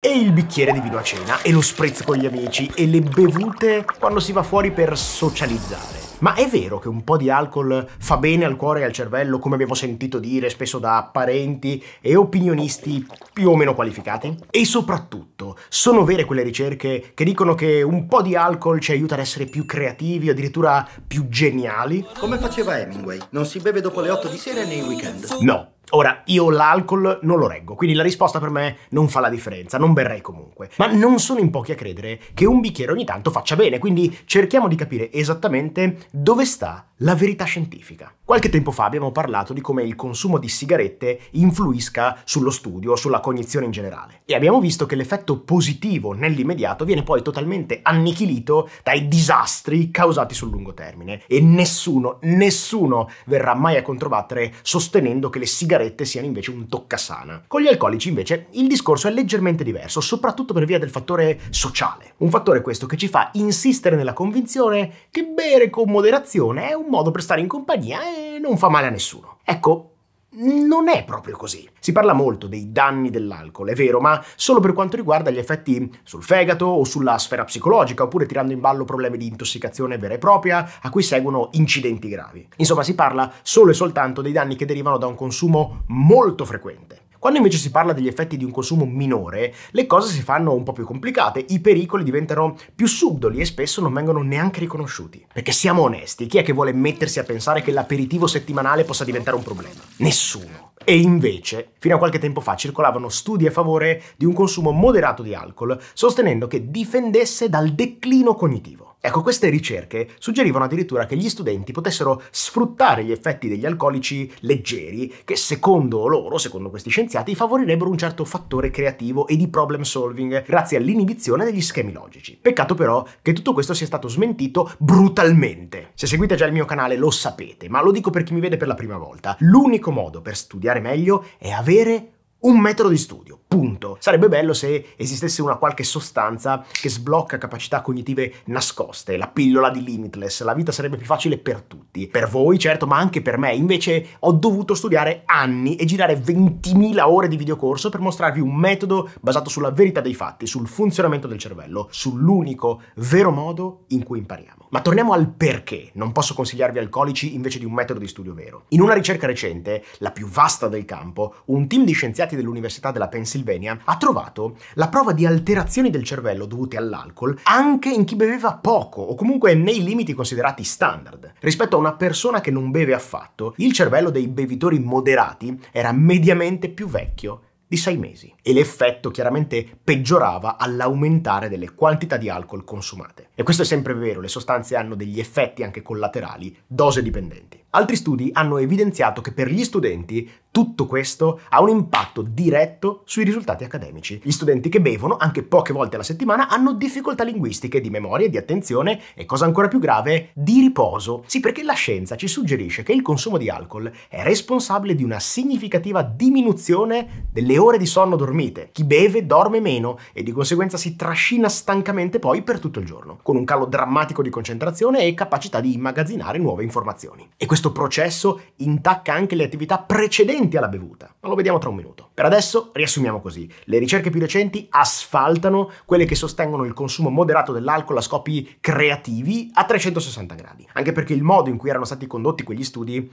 E il bicchiere di vino a cena, e lo spritz con gli amici, e le bevute quando si va fuori per socializzare. Ma è vero che un po' di alcol fa bene al cuore e al cervello, come abbiamo sentito dire spesso da parenti e opinionisti più o meno qualificati? E soprattutto, sono vere quelle ricerche che dicono che un po' di alcol ci aiuta ad essere più creativi, addirittura più geniali? Come faceva Hemingway? Non si beve dopo le 8 di sera nei weekend. No, Ora, io l'alcol non lo reggo, quindi la risposta per me non fa la differenza, non berrei comunque. Ma non sono in pochi a credere che un bicchiere ogni tanto faccia bene, quindi cerchiamo di capire esattamente dove sta la verità scientifica. Qualche tempo fa abbiamo parlato di come il consumo di sigarette influisca sullo studio sulla cognizione in generale e abbiamo visto che l'effetto positivo nell'immediato viene poi totalmente annichilito dai disastri causati sul lungo termine e nessuno, nessuno verrà mai a controbattere sostenendo che le sigarette siano invece un toccasana. Con gli alcolici invece il discorso è leggermente diverso, soprattutto per via del fattore sociale. Un fattore questo che ci fa insistere nella convinzione che bere con moderazione è un modo per stare in compagnia e non fa male a nessuno. Ecco, non è proprio così. Si parla molto dei danni dell'alcol, è vero, ma solo per quanto riguarda gli effetti sul fegato o sulla sfera psicologica, oppure tirando in ballo problemi di intossicazione vera e propria, a cui seguono incidenti gravi. Insomma, si parla solo e soltanto dei danni che derivano da un consumo molto frequente. Quando invece si parla degli effetti di un consumo minore, le cose si fanno un po' più complicate, i pericoli diventano più subdoli e spesso non vengono neanche riconosciuti. Perché siamo onesti, chi è che vuole mettersi a pensare che l'aperitivo settimanale possa diventare un problema? Nessuno. E invece, fino a qualche tempo fa circolavano studi a favore di un consumo moderato di alcol, sostenendo che difendesse dal declino cognitivo. Ecco, queste ricerche suggerivano addirittura che gli studenti potessero sfruttare gli effetti degli alcolici leggeri che secondo loro, secondo questi scienziati, favorirebbero un certo fattore creativo e di problem solving grazie all'inibizione degli schemi logici. Peccato però che tutto questo sia stato smentito brutalmente. Se seguite già il mio canale lo sapete, ma lo dico per chi mi vede per la prima volta. L'unico modo per studiare meglio è avere un metodo di studio, punto. Sarebbe bello se esistesse una qualche sostanza che sblocca capacità cognitive nascoste, la pillola di Limitless, la vita sarebbe più facile per tutti, per voi certo, ma anche per me. Invece ho dovuto studiare anni e girare 20.000 ore di videocorso per mostrarvi un metodo basato sulla verità dei fatti, sul funzionamento del cervello, sull'unico vero modo in cui impariamo. Ma torniamo al perché non posso consigliarvi alcolici invece di un metodo di studio vero. In una ricerca recente, la più vasta del campo, un team di scienziati scienziati dell'Università della Pennsylvania, ha trovato la prova di alterazioni del cervello dovute all'alcol anche in chi beveva poco o comunque nei limiti considerati standard. Rispetto a una persona che non beve affatto, il cervello dei bevitori moderati era mediamente più vecchio di sei mesi e l'effetto chiaramente peggiorava all'aumentare delle quantità di alcol consumate. E questo è sempre vero, le sostanze hanno degli effetti anche collaterali, dose dipendenti. Altri studi hanno evidenziato che per gli studenti tutto questo ha un impatto diretto sui risultati accademici. Gli studenti che bevono, anche poche volte alla settimana, hanno difficoltà linguistiche, di memoria, di attenzione e, cosa ancora più grave, di riposo. Sì, perché la scienza ci suggerisce che il consumo di alcol è responsabile di una significativa diminuzione delle ore di sonno dormite. Chi beve dorme meno e di conseguenza si trascina stancamente poi per tutto il giorno con un calo drammatico di concentrazione e capacità di immagazzinare nuove informazioni. E questo processo intacca anche le attività precedenti alla bevuta, ma lo vediamo tra un minuto. Per adesso riassumiamo così. Le ricerche più recenti asfaltano quelle che sostengono il consumo moderato dell'alcol a scopi creativi a 360 gradi, anche perché il modo in cui erano stati condotti quegli studi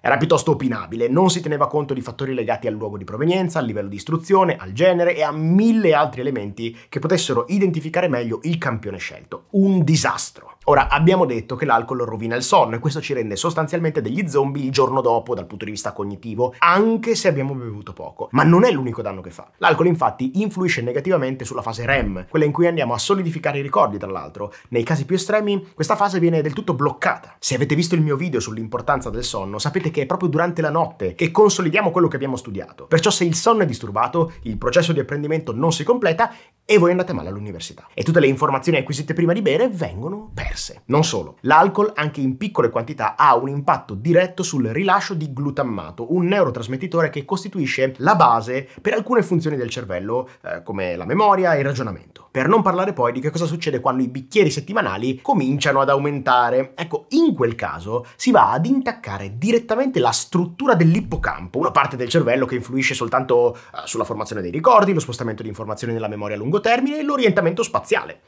era piuttosto opinabile, non si teneva conto di fattori legati al luogo di provenienza, al livello di istruzione, al genere e a mille altri elementi che potessero identificare meglio il campione scelto. Un disastro. Ora, abbiamo detto che l'alcol rovina il sonno e questo ci rende sostanzialmente degli zombie il giorno dopo dal punto di vista cognitivo, anche se abbiamo bevuto poco. Ma non è l'unico danno che fa. L'alcol infatti influisce negativamente sulla fase REM, quella in cui andiamo a solidificare i ricordi, tra l'altro. Nei casi più estremi, questa fase viene del tutto bloccata. Se avete visto il mio video sull'importanza del sonno, sapete che è proprio durante la notte che consolidiamo quello che abbiamo studiato. Perciò se il sonno è disturbato, il processo di apprendimento non si completa e voi andate male all'università. E tutte le informazioni acquisite prima di bere vengono perse diverse. Non solo, l'alcol anche in piccole quantità ha un impatto diretto sul rilascio di glutammato, un neurotrasmettitore che costituisce la base per alcune funzioni del cervello, eh, come la memoria e il ragionamento. Per non parlare poi di che cosa succede quando i bicchieri settimanali cominciano ad aumentare. Ecco, in quel caso si va ad intaccare direttamente la struttura dell'ippocampo, una parte del cervello che influisce soltanto eh, sulla formazione dei ricordi, lo spostamento di informazioni nella memoria a lungo termine e l'orientamento spaziale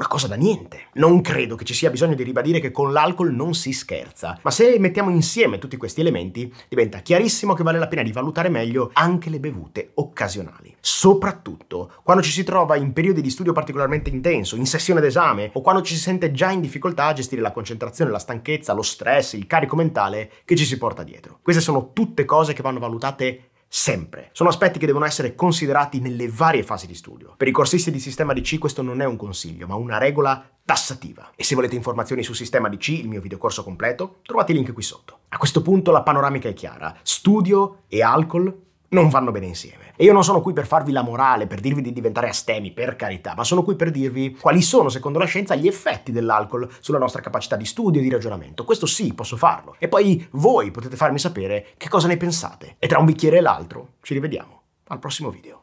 una cosa da niente. Non credo che ci sia bisogno di ribadire che con l'alcol non si scherza, ma se mettiamo insieme tutti questi elementi diventa chiarissimo che vale la pena di valutare meglio anche le bevute occasionali. Soprattutto quando ci si trova in periodi di studio particolarmente intenso, in sessione d'esame o quando ci si sente già in difficoltà a gestire la concentrazione, la stanchezza, lo stress, il carico mentale che ci si porta dietro. Queste sono tutte cose che vanno valutate sempre. Sono aspetti che devono essere considerati nelle varie fasi di studio. Per i corsisti di sistema DC questo non è un consiglio, ma una regola tassativa. E se volete informazioni su sistema DC, il mio videocorso completo, trovate il link qui sotto. A questo punto la panoramica è chiara. Studio e alcol non vanno bene insieme. E io non sono qui per farvi la morale, per dirvi di diventare astemi, per carità, ma sono qui per dirvi quali sono, secondo la scienza, gli effetti dell'alcol sulla nostra capacità di studio e di ragionamento. Questo sì, posso farlo. E poi voi potete farmi sapere che cosa ne pensate. E tra un bicchiere e l'altro ci rivediamo al prossimo video.